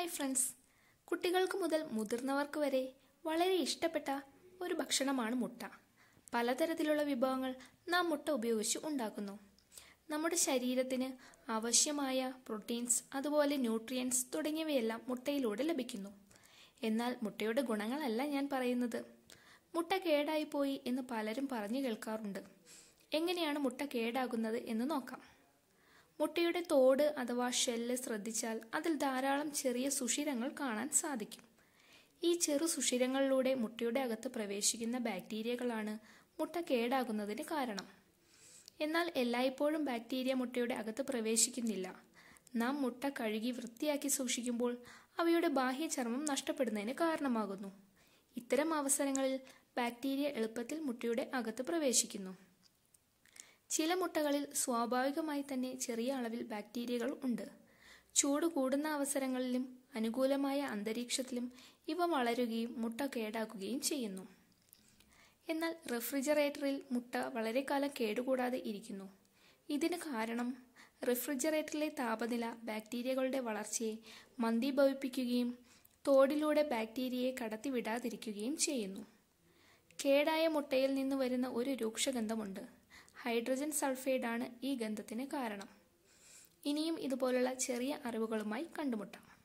hi friends കുട്ടികൾക്ക് മുതൽ മുതിർന്നവർക്ക് വരെ വളരെ ഇഷ്ടപ്പെട്ട ഒരു ഭക്ഷണമാണ് മുട്ട പലതരത്തിലുള്ള വിഭവങ്ങൾ നാം മുട്ട ഉപയോഗിച്ച് ഉണ്ടാക്കുന്നു നമ്മുടെ ശരീരത്തിന് ആവശ്യമായ പ്രോട്ടീൻസ് അതുപോലെ ന്യൂട്രിയൻസ് തുടങ്ങിയവയെല്ലാം മുട്ടയിലൂടെ ലഭിക്കുന്നു എന്നാൽ മുട്ടയുടെ ഗുണങ്ങളല്ല ഞാൻ പറയുന്നത് മുട്ട കേടായിപ്പോയി എന്ന് പലരും പറഞ്ഞു കേൾക്കാറുണ്ട് എങ്ങനെയാണ് മുട്ട കേടാകുന്നത് എന്ന് നോക്കാം മുട്ടയുടെ തോട് അഥവാ ഷെല്ല് ശ്രദ്ധിച്ചാൽ അതിൽ ധാരാളം ചെറിയ സുഷിരങ്ങൾ കാണാൻ സാധിക്കും ഈ ചെറു സുഷിരങ്ങളിലൂടെ മുട്ടയുടെ അകത്ത് പ്രവേശിക്കുന്ന ബാക്ടീരിയകളാണ് മുട്ട കേടാകുന്നതിന് കാരണം എന്നാൽ എല്ലായ്പ്പോഴും ബാക്ടീരിയ മുട്ടയുടെ അകത്ത് പ്രവേശിക്കുന്നില്ല നാം മുട്ട കഴുകി വൃത്തിയാക്കി സൂക്ഷിക്കുമ്പോൾ അവയുടെ ബാഹ്യ ചർമ്മം നഷ്ടപ്പെടുന്നതിന് കാരണമാകുന്നു ഇത്തരം അവസരങ്ങളിൽ ബാക്ടീരിയ എളുപ്പത്തിൽ മുട്ടയുടെ അകത്ത് പ്രവേശിക്കുന്നു ചില മുട്ടകളിൽ സ്വാഭാവികമായി തന്നെ ചെറിയ അളവിൽ ബാക്ടീരിയകൾ ഉണ്ട് ചൂട് കൂടുന്ന അവസരങ്ങളിലും അനുകൂലമായ അന്തരീക്ഷത്തിലും ഇവ വളരുകയും മുട്ട കേടാക്കുകയും ചെയ്യുന്നു എന്നാൽ റെഫ്രിജറേറ്ററിൽ മുട്ട വളരെ കാലം കേടുകൂടാതെ ഇരിക്കുന്നു ഇതിന് കാരണം റെഫ്രിജറേറ്ററിലെ താപനില ബാക്ടീരിയകളുടെ വളർച്ചയെ മന്ദീഭവിപ്പിക്കുകയും തോടിലൂടെ ബാക്ടീരിയയെ കടത്തിവിടാതിരിക്കുകയും ചെയ്യുന്നു കേടായ മുട്ടയിൽ നിന്ന് വരുന്ന ഒരു രൂക്ഷഗന്ധമുണ്ട് ഹൈഡ്രജൻ സൾഫൈഡാണ് ഈ ഗന്ധത്തിന് കാരണം ഇനിയും ഇതുപോലുള്ള ചെറിയ അറിവുകളുമായി കണ്ടുമുട്ടാം